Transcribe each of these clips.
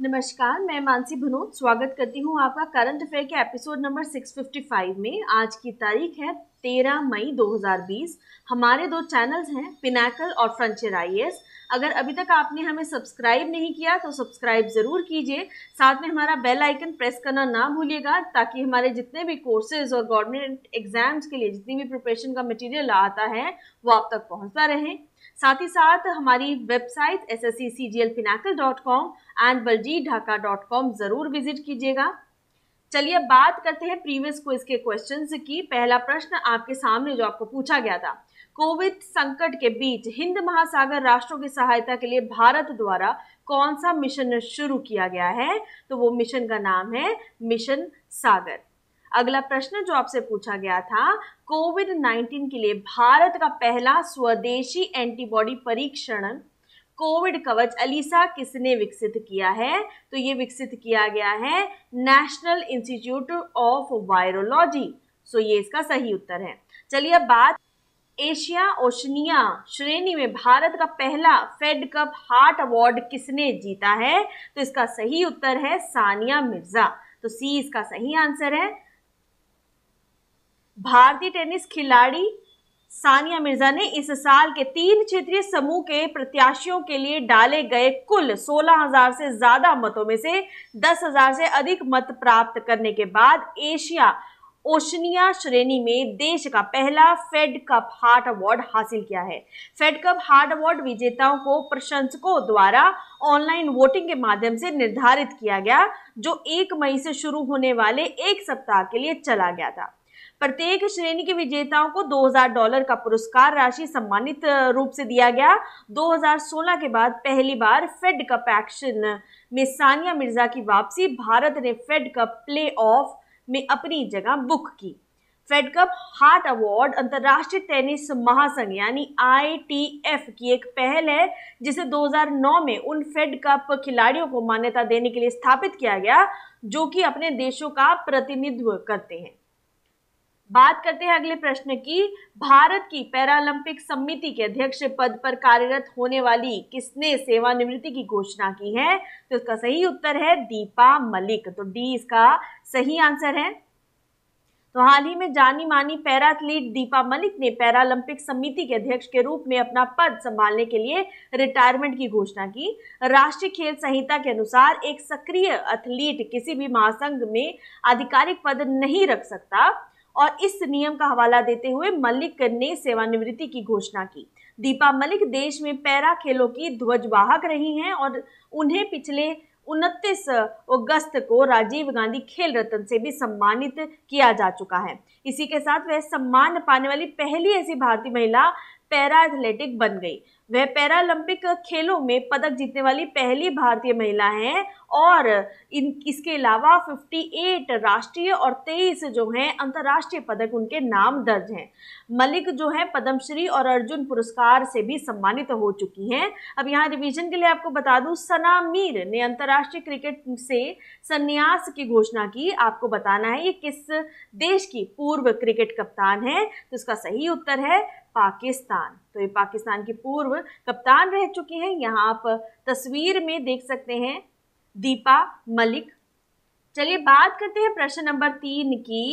नमस्कार मैं मानसी भनोत स्वागत करती हूँ आपका करंट अफेयर के एपिसोड नंबर 655 में आज की तारीख है 13 मई 2020 हमारे दो चैनल्स हैं पिनाकल और फ्रंटियर आई अगर अभी तक आपने हमें सब्सक्राइब नहीं किया तो सब्सक्राइब ज़रूर कीजिए साथ में हमारा बेल आइकन प्रेस करना ना भूलिएगा ताकि हमारे जितने भी कोर्सेज और गवर्नमेंट एग्जाम्स के लिए जितनी भी प्रिपरेशन का मटेरियल आता है वो आप तक पहुंचता रहे साथ ही साथ हमारी website S S C C G L pinnacle dot com and बलजी ढाका डॉट कॉम ज़रूर विजिट कीजिएगा चलिए बात करते हैं प्रीवियस क्विज के क्वेश्चन की पहला प्रश्न आपके सामने जो आपको पूछा गया था कोविड संकट के बीच हिंद महासागर राष्ट्रों की सहायता के लिए भारत द्वारा कौन सा मिशन शुरू किया गया है तो वो मिशन का नाम है मिशन सागर अगला प्रश्न जो आपसे पूछा गया था कोविड 19 के लिए भारत का पहला स्वदेशी एंटीबॉडी परीक्षण कोविड कवच अलीसा किसने विकसित किया है तो ये विकसित किया गया है National Institute of Virology so ये इसका सही उत्तर है चलिए अब बात एशिया ओशनिया श्रेणी में भारत का पहला फेड कप हार्ट अवार्ड किसने जीता है तो इसका सही उत्तर है सानिया मिर्जा तो सी इसका सही आंसर है भारतीय टेनिस खिलाड़ी सानिया मिर्जा ने इस साल के तीन क्षेत्रीय समूह के प्रत्याशियों के लिए डाले गए कुल 16,000 से ज्यादा मतों में से 10,000 से अधिक मत प्राप्त करने के बाद एशिया ओशनिया श्रेणी में देश का पहला फेड कप हार्ट अवार्ड हासिल किया है फेड कप हार्ट अवार्ड विजेताओं को प्रशंसकों द्वारा ऑनलाइन वोटिंग के माध्यम से निर्धारित किया गया जो एक मई से शुरू होने वाले एक सप्ताह के लिए चला गया था प्रत्येक श्रेणी के विजेताओं को 2000 डॉलर का पुरस्कार राशि सम्मानित रूप से दिया गया 2016 के बाद पहली बार फेड कप एक्शन में सानिया मिर्जा की वापसी भारत ने फेड कप प्ले ऑफ में अपनी जगह बुक की फेड कप हार्ट अवार्ड अंतर्राष्ट्रीय टेनिस महासंघ यानी आईटीएफ की एक पहल है जिसे 2009 में उन फेड कप खिलाड़ियों को मान्यता देने के लिए स्थापित किया गया जो कि अपने देशों का प्रतिनिधित्व करते हैं बात करते हैं अगले प्रश्न की भारत की पैरालंपिक समिति के अध्यक्ष पद पर कार्यरत होने वाली किसने सेवानिवृत्ति की घोषणा की है तो इसका सही उत्तर है दीपा मलिक तो डी इसका सही आंसर है तो हाल ही में जानी मानी पैरा एथलीट दीपा मलिक ने पैरालंपिक समिति के अध्यक्ष के रूप में अपना पद संभालने के लिए रिटायरमेंट की घोषणा की राष्ट्रीय खेल संहिता के अनुसार एक सक्रिय एथलीट किसी भी महासंघ में आधिकारिक पद नहीं रख सकता और इस नियम का हवाला देते हुए मलिक ने सेवानिवृत्ति की घोषणा की दीपा मलिक देश में पैरा खेलों की ध्वजवाहक रही हैं और उन्हें पिछले उनतीस अगस्त को राजीव गांधी खेल रत्न से भी सम्मानित किया जा चुका है इसी के साथ वह सम्मान पाने वाली पहली ऐसी भारतीय महिला पैरा एथलेटिक बन गई वह पैरालंपिक खेलों में पदक जीतने वाली पहली भारतीय महिला हैं और इन इसके अलावा 58 राष्ट्रीय और 23 जो हैं अंतर्राष्ट्रीय पदक उनके नाम दर्ज हैं मलिक जो है पद्मश्री और अर्जुन पुरस्कार से भी सम्मानित हो चुकी हैं अब यहाँ रिवीजन के लिए आपको बता दूँ सना मीर ने अंतर्राष्ट्रीय क्रिकेट से संन्यास की घोषणा की आपको बताना है ये किस देश की पूर्व क्रिकेट कप्तान है तो इसका सही उत्तर है पाकिस्तान तो ये पाकिस्तान की पूर्व कप्तान रह चुके हैं यहाँ आप तस्वीर में देख सकते हैं दीपा मलिक चलिए बात करते हैं प्रश्न नंबर तीन की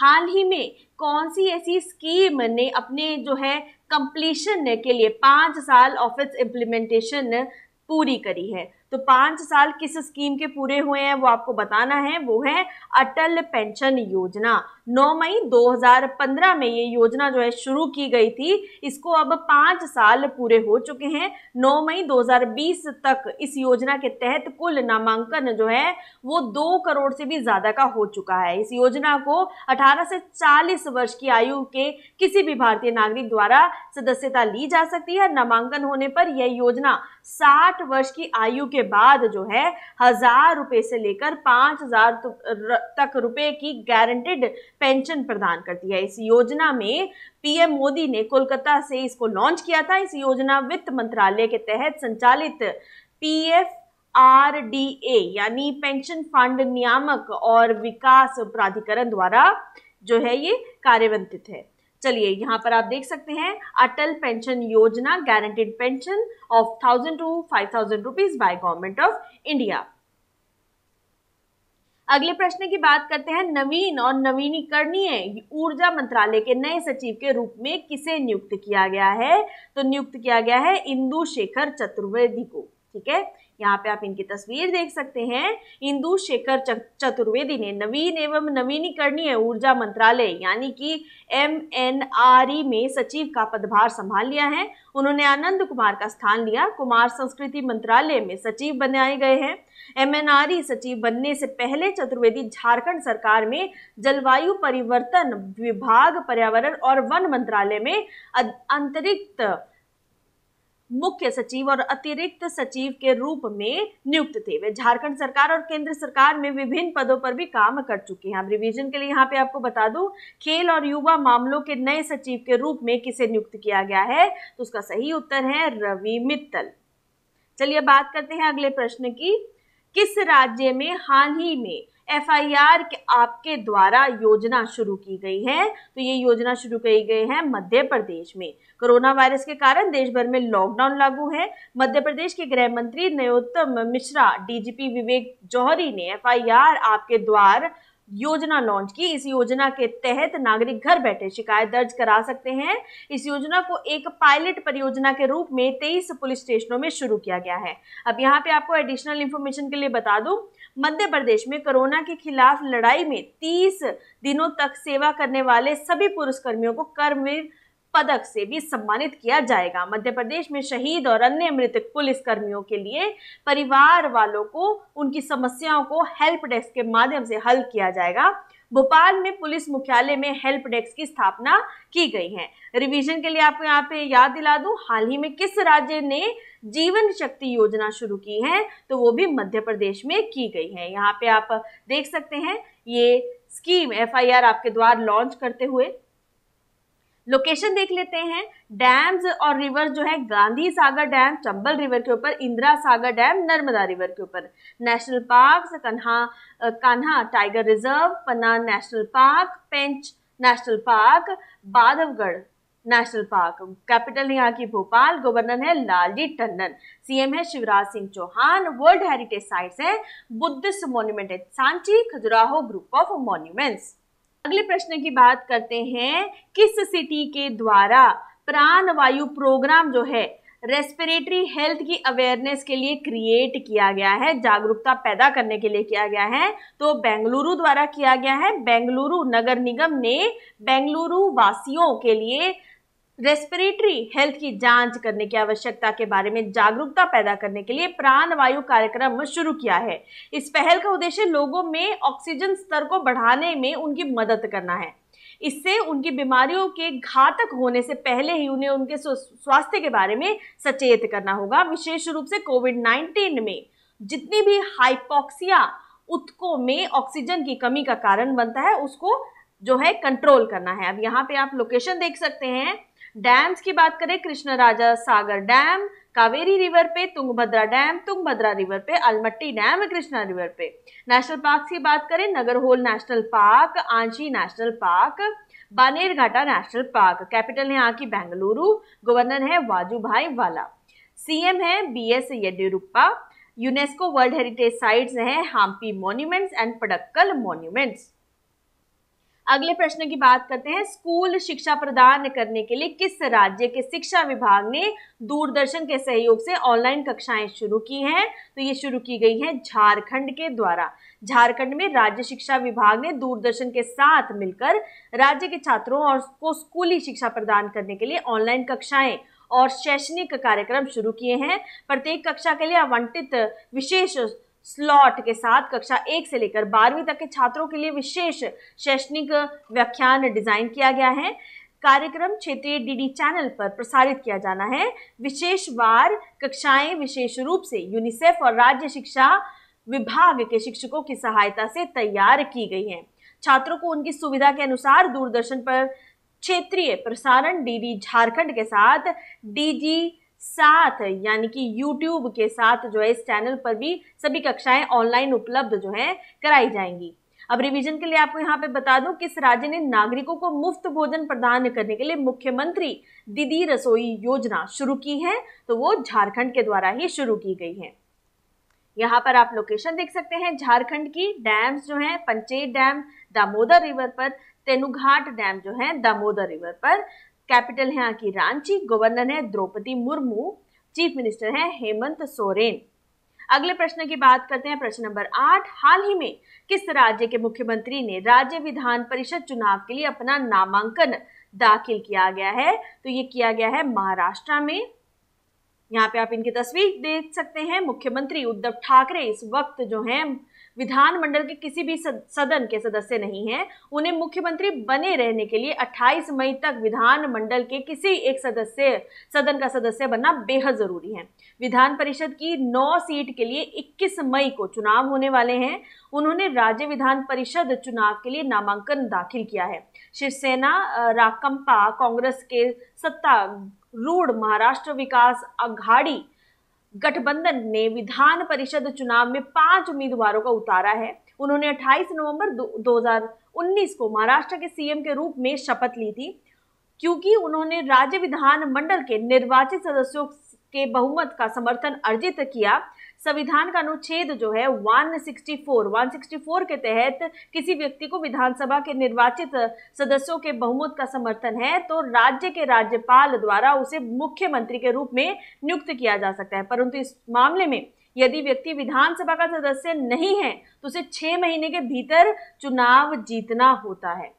हाल ही में कौन सी ऐसी स्कीम ने अपने जो है कंप्लीशन के लिए पाँच साल ऑफिस इम्प्लीमेंटेशन पूरी करी है तो पांच साल किस स्कीम के पूरे हुए हैं वो आपको बताना है वो है अटल पेंशन योजना 9 मई 2015 में ये योजना जो है शुरू की गई थी इसको अब पांच साल पूरे हो चुके हैं 9 मई 2020 तक इस योजना के तहत कुल नामांकन जो है वो दो करोड़ से भी ज़्यादा का हो चुका है इस योजना को 18 से 40 वर्ष की आयु के किसी भी भारतीय नागरिक द्वारा सदस्यता ली जा सकती है नामांकन होने पर यह योजना साठ वर्ष की आयु के के बाद जो है हजार रुपए से लेकर पांच हजार तक रुपए की गारंटेड पेंशन प्रदान करती है इस योजना में पीएम मोदी ने कोलकाता से इसको लॉन्च किया था इस योजना वित्त मंत्रालय के तहत संचालित पीएफ आर डी ए यानी पेंशन फंड नियामक और विकास प्राधिकरण द्वारा जो है ये कार्यवंतित है चलिए यहाँ पर आप देख सकते हैं अटल पेंशन योजना guaranteed pension of thousand to five thousand rupees by government of India अगले प्रश्न की बात करते हैं नवीन और नवीनीकरणीय ऊर्जा मंत्रालय के नए सचिव के रूप में किसे नियुक्त किया गया है तो नियुक्त किया गया है इंदु शेखर चतुर्वेदी को ठीक है यहाँ पे आप इनकी तस्वीर देख सकते हैं इंदु शेखर चतुर्वेदी ने नवीन एवं नवीनीकरणीय ऊर्जा मंत्रालय यानी कि एम एन आर ई में सचिव का पदभार संभाल लिया है उन्होंने आनंद कुमार का स्थान लिया कुमार संस्कृति मंत्रालय में सचिव बनाए गए हैं ई सचिव बनने से पहले चतुर्वेदी झारखंड सरकार में जलवायु परिवर्तन विभाग पर्यावरण और वन मंत्रालय में अंतरिक्त मुख्य सचिव और अतिरिक्त सचिव के रूप में नियुक्त थे वे झारखंड सरकार और केंद्र सरकार में विभिन्न पदों पर भी काम कर चुके हैं हम रिवीजन के लिए यहाँ पे आपको बता दूं खेल और युवा मामलों के नए सचिव के रूप में किसे नियुक्त किया गया है तो उसका सही उत्तर है रवि मित्तल चलिए बात करते हैं अगले प्रश्न की किस राज्य में हाल ही में एफआईआर आपके द्वारा योजना शुरू की गई है तो ये योजना शुरू की गई है मध्य प्रदेश में कोरोना वायरस के कारण देश भर में लॉकडाउन लागू है मध्य प्रदेश के गृह मंत्री नरोत्तम मिश्रा डीजीपी विवेक जौहरी ने एफआईआर आपके द्वार योजना लॉन्च की इस योजना के तहत नागरिक घर बैठे शिकायत दर्ज करा सकते हैं इस योजना को एक पायलट परियोजना के रूप में 23 पुलिस स्टेशनों में शुरू किया गया है अब यहाँ पे आपको एडिशनल इन्फॉर्मेशन के लिए बता दूं मध्य प्रदेश में कोरोना के खिलाफ लड़ाई में 30 दिनों तक सेवा करने वाले सभी पुलिसकर्मियों को कर्मवीर पदक से भी सम्मानित किया जाएगा मध्य प्रदेश में शहीद और अन्य मृतक पुलिस कर्मियों के लिए परिवार वालों को उनकी समस्याओं को हेल्प डेस्क के माध्यम से हल किया जाएगा भोपाल में पुलिस मुख्यालय में हेल्प डेस्क की स्थापना की गई है रिवीजन के लिए आपको यहाँ पे याद दिला दूं हाल ही में किस राज्य ने जीवन शक्ति योजना शुरू की है तो वो भी मध्य प्रदेश में की गई है यहाँ पे आप देख सकते हैं ये स्कीम एफआईआर आपके द्वार लॉन्च करते हुए लोकेशन देख लेते हैं डैम्स और रिवर जो है गांधी सागर डैम चंबल रिवर के ऊपर इंदिरा सागर डैम नर्मदा रिवर के ऊपर national park Kanha Kanha tiger reserve Panna national park Pench national park Bandhavgarh national park capital यहाँ की भोपाल गवर्नर है लालजी टंडन सीएम है Shivraj Singh Chouhan world heritage sites है बुद्धिस्ट मॉन्यूमेंट है Sanchi Khajuraho group of monuments अगले प्रश्न की बात करते हैं किस सिटी के द्वारा प्राण वायु प्रोग्राम जो है रेस्पिरेटरी हेल्थ की अवेयरनेस के लिए क्रिएट किया गया है जागरूकता पैदा करने के लिए किया गया है तो बेंगलुरु द्वारा किया गया है बेंगलुरु नगर निगम ने बेंगलुरु वासियों के लिए रेस्पिरेटरी हेल्थ की जांच करने की आवश्यकता के बारे में जागरूकता पैदा करने के लिए प्राणवायु कार्यक्रम शुरू किया है इस पहल का उद्देश्य लोगों में ऑक्सीजन स्तर को बढ़ाने में उनकी मदद करना है इससे उनकी बीमारियों के घातक होने से पहले ही उन्हें उनके स्वास्थ्य के बारे में सचेत करना होगा विशेष रूप से कोविड नाइन्टीन में जितनी भी हाइपोक्सिया उत्कों में ऑक्सीजन की कमी का कारण बनता है उसको जो है कंट्रोल करना है अब यहाँ पे आप लोकेशन देख सकते हैं डैम्स की बात करें कृष्ण राजा सागर डैम कावेरी रिवर पे तुंगभद्रा डैम तुंगभद्रा रिवर पे अलमट्टी डैम कृष्णा रिवर पे नेशनल पार्क की बात करें Nagarhole national park Anshi national park Bannerghatta national park capital है यहाँ की बेंगलुरु गवर्नर है वाजू भाई वाला सीएम है B S Yediyurappa UNESCO world heritage sites हैं Hampi monuments and Pattadakal monuments अगले प्रश्न की बात करते हैं स्कूल शिक्षा प्रदान करने के लिए किस राज्य के शिक्षा विभाग ने दूरदर्शन के सहयोग से ऑनलाइन कक्षाएं शुरू की हैं तो ये शुरू की गई हैं झारखंड के द्वारा झारखंड में राज्य शिक्षा विभाग ने दूरदर्शन के साथ मिलकर राज्य के छात्रों और को स्कूली शिक्षा प्रदान करने के लिए ऑनलाइन कक्षाएं और शैक्षणिक कार्यक्रम शुरू किए हैं प्रत्येक कक्षा के लिए आवंटित विशेष स्लॉट के साथ कक्षा एक से लेकर बारहवीं तक के छात्रों के लिए विशेष शैक्षणिक व्याख्यान डिजाइन किया गया है कार्यक्रम क्षेत्रीय डीडी चैनल पर प्रसारित किया जाना है विशेष वार कक्षाएं विशेष रूप से यूनिसेफ और राज्य शिक्षा विभाग के शिक्षकों की सहायता से तैयार की गई हैं छात्रों को उनकी सुविधा के अनुसार दूरदर्शन पर क्षेत्रीय प्रसारण डीडी झारखंड के साथ डीजी साथ यानी कि YouTube के साथ जो है इस चैनल पर भी सभी कक्षाएं ऑनलाइन उपलब्ध जो है कराई जाएंगी अब रिवीजन के लिए आपको यहाँ पे बता दूं किस राज्य ने नागरिकों को मुफ्त भोजन प्रदान करने के लिए मुख्यमंत्री दीदी रसोई योजना शुरू की है तो वो झारखंड के द्वारा ही शुरू की गई है यहाँ पर आप लोकेशन देख सकते हैं झारखंड की डैम्स जो हैं पंचेत डैम दामोदर रिवर पर तेनुघाट डैम जो है दामोदर रिवर पर कैपिटल है यहाँ की रांची गवर्नर है द्रौपदी मुर्मू चीफ मिनिस्टर है हेमंत सोरेन अगले प्रश्न की बात करते हैं प्रश्न नंबर आठ हाल ही में किस राज्य के मुख्यमंत्री ने राज्य विधान परिषद चुनाव के लिए अपना नामांकन दाखिल किया गया है तो ये किया गया है महाराष्ट्र में यहाँ पे आप इनकी तस्वीर देख सकते हैं मुख्यमंत्री उद्धव ठाकरे इस वक्त जो है विधानमंडल के किसी भी सदन के सदस्य नहीं हैं उन्हें मुख्यमंत्री बने रहने के लिए 28 मई तक विधानमंडल के किसी एक सदस्य सदन का सदस्य बनना बेहद ज़रूरी है विधान परिषद की 9 सीट के लिए 21 मई को चुनाव होने वाले हैं उन्होंने राज्य विधान परिषद चुनाव के लिए नामांकन दाखिल किया है शिवसेना राकंपा कांग्रेस के सत्ता रूढ़ महाराष्ट्र विकास अघाड़ी गठबंधन ने विधान परिषद चुनाव में पांच उम्मीदवारों का उतारा है उन्होंने 28 नवंबर 2019 को महाराष्ट्र के सीएम के रूप में शपथ ली थी क्योंकि उन्होंने राज्य विधान मंडल के निर्वाचित सदस्यों के बहुमत का समर्थन अर्जित किया संविधान का अनुच्छेद जो है 164 164 के तहत किसी व्यक्ति को विधानसभा के निर्वाचित सदस्यों के बहुमत का समर्थन है तो राज्य के राज्यपाल द्वारा उसे मुख्यमंत्री के रूप में नियुक्त किया जा सकता है परंतु इस मामले में यदि व्यक्ति विधानसभा का सदस्य नहीं है तो उसे छह महीने के भीतर चुनाव जीतना होता है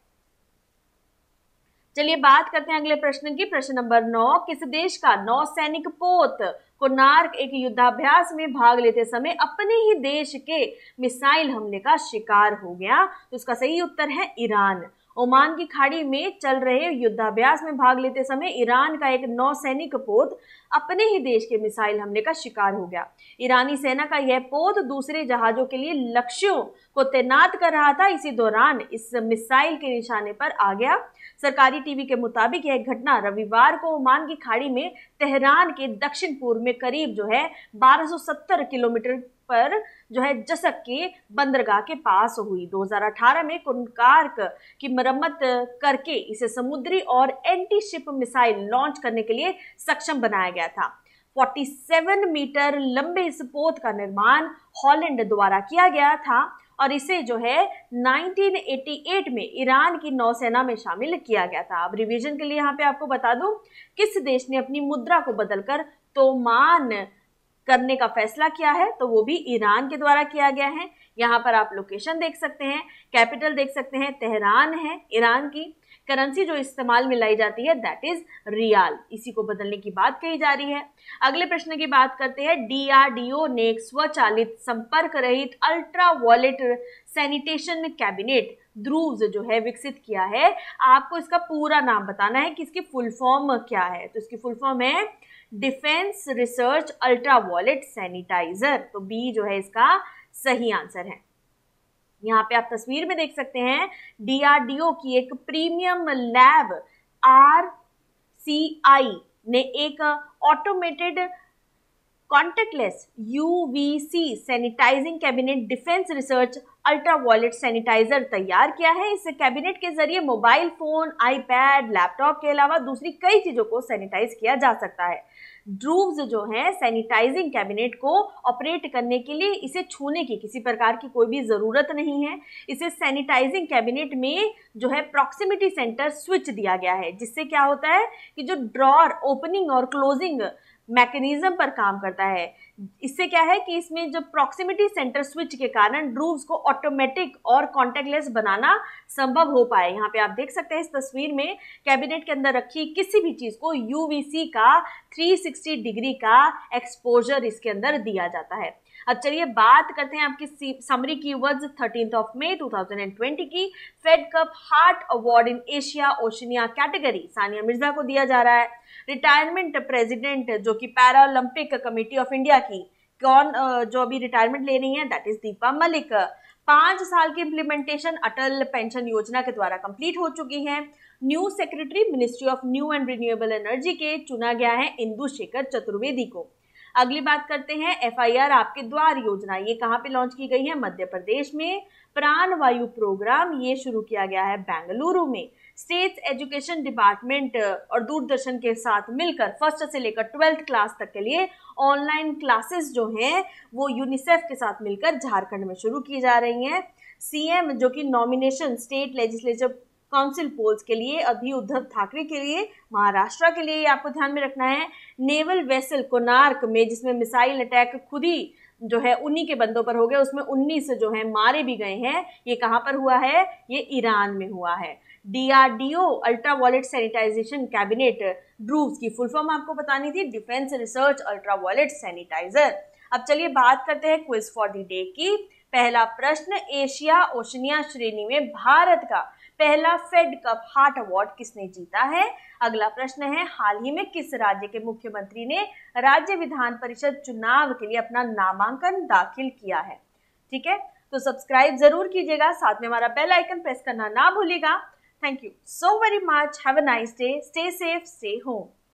चलिए बात करते हैं अगले प्रश्न की प्रश्न नंबर नौ किस देश का नौ सैनिक पोत कोनार्क एक युद्धाभ्यास में भाग लेते समय अपने ही देश के मिसाइल हमले का शिकार हो गया तो इसका सही उत्तर है ईरान ओमान की खाड़ी में चल रहे युद्धाभ्यास में भाग लेते समय ईरान का एक नौसैनिक पोत अपने ही देश के मिसाइल हमले का शिकार हो गया ईरानी सेना का यह पोत दूसरे जहाजों के लिए लक्ष्यों को तैनात कर रहा था इसी दौरान इस मिसाइल के निशाने पर आ गया सरकारी टीवी के मुताबिक यह घटना रविवार को ओमान की खाड़ी में तेहरान के दक्षिण पूर्व में करीब जो है बारह किलोमीटर पर जो है जसक के बंदरगाह के पास हुई 2018 में कुंडकार्क की मरम्मत करके इसे समुद्री और एंटी शिप मिसाइल लॉन्च करने के लिए सक्षम बनाया गया था 47 मीटर लंबे इस पोत का निर्माण हॉलैंड द्वारा किया गया था और इसे जो है 1988 में ईरान की नौसेना में शामिल किया गया था अब रिवीजन के लिए यहाँ पे आपको बता दूं किस देश ने अपनी मुद्रा को बदलकर तोमान करने का फैसला किया है तो वो भी ईरान के द्वारा किया गया है यहाँ पर आप लोकेशन देख सकते हैं कैपिटल देख सकते हैं तेहरान है ईरान की करेंसी जो इस्तेमाल में लाई जाती है दैट इज रियाल इसी को बदलने की बात कही जा रही है अगले प्रश्न की बात करते हैं डीआरडीओ ने एक स्वचालित संपर्क रहित ultra violet sanitation cabinet Dhruv जो है विकसित किया है आपको इसका पूरा नाम बताना है कि इसकी फुल फॉर्म क्या है तो इसकी फुल फॉर्म है defence research ultra violet sanitizer तो बी जो है इसका सही आंसर है यहाँ पे आप तस्वीर में देख सकते हैं डीआरडीओ की एक premium lab R C I ने एक automated contactless UVC sanitizing cabinet defence research ultra violet sanitizer तैयार किया है इस कैबिनेट के जरिए मोबाइल फोन आईपैड लैपटॉप के अलावा दूसरी कई चीज़ों को सैनिटाइज किया जा सकता है ड्रूव्स जो हैं सैनिटाइजिंग कैबिनेट को ऑपरेट करने के लिए इसे छूने की किसी प्रकार की कोई भी ज़रूरत नहीं है इसे सैनिटाइजिंग कैबिनेट में जो है प्रॉक्सिमिटी सेंटर स्विच दिया गया है जिससे क्या होता है कि जो ड्रॉर ओपनिंग और क्लोजिंग मैकेनिज्म पर काम करता है इससे क्या है कि इसमें जब प्रॉक्सिमिटी सेंटर स्विच के कारण ड्रूव्स को ऑटोमेटिक और कॉन्टेक्टलेस बनाना संभव हो पाए यहाँ पे आप देख सकते हैं इस तस्वीर में कैबिनेट के अंदर रखी किसी भी चीज़ को यू का 360 डिग्री का एक्सपोजर इसके अंदर दिया जाता है अब चलिए बात करते हैं आपकी समरी की वर्ड थर्टीन ऑफ मे 2020 की Fed Cup Heart award in Asia Oceania category Sania Mirza को दिया जा रहा है रिटायरमेंट प्रेसिडेंट जो कि para Olympic committee of India की कौन जो अभी रिटायरमेंट ले रही है दैट इज दीपा मलिक पांच साल की इम्प्लीमेंटेशन अटल पेंशन योजना के द्वारा कंप्लीट हो चुकी है new secretary ministry of new and renewable energy के चुना गया है इंदु शेखर चतुर्वेदी को अगली बात करते हैं एफआईआर आपके द्वार योजना ये कहाँ पे लॉन्च की गई है मध्य प्रदेश में प्राण वायु प्रोग्राम ये शुरू किया गया है बेंगलुरु में स्टेट एजुकेशन डिपार्टमेंट और दूरदर्शन के साथ मिलकर फर्स्ट से लेकर ट्वेल्थ क्लास तक के लिए ऑनलाइन क्लासेस जो हैं वो यूनिसेफ के साथ मिलकर झारखंड में शुरू की जा रही हैं सीएम जो कि nomination state legislature council polls के लिए अभी उद्धव ठाकरे के लिए महाराष्ट्र के लिए आपको ध्यान में रखना है नेवल वेसल कोनार्क में जिसमें मिसाइल अटैक खुद ही जो है उन्हीं के बंदों पर हो गए उसमें उन्नीस जो है मारे भी गए हैं ये कहाँ पर हुआ है ये ईरान में हुआ है DRDO ultra violet sanitization cabinet DRUVS की फुल फॉर्म आपको बतानी थी defence research ultra violet sanitizer अब चलिए बात करते हैं क्विज फॉर द डे की पहला प्रश्न एशिया ओशनिया श्रेणी में भारत का पहला फेड कप हार्ट अवार्ड किसने जीता है अगला प्रश्न है हाल ही में किस राज्य के मुख्यमंत्री ने राज्य विधान परिषद चुनाव के लिए अपना नामांकन दाखिल किया है ठीक है तो सब्सक्राइब जरूर कीजिएगा साथ में हमारा बेल आइकन प्रेस करना ना भूलिएगा Thank you so very much. Have a nice day. Stay safe. Stay home.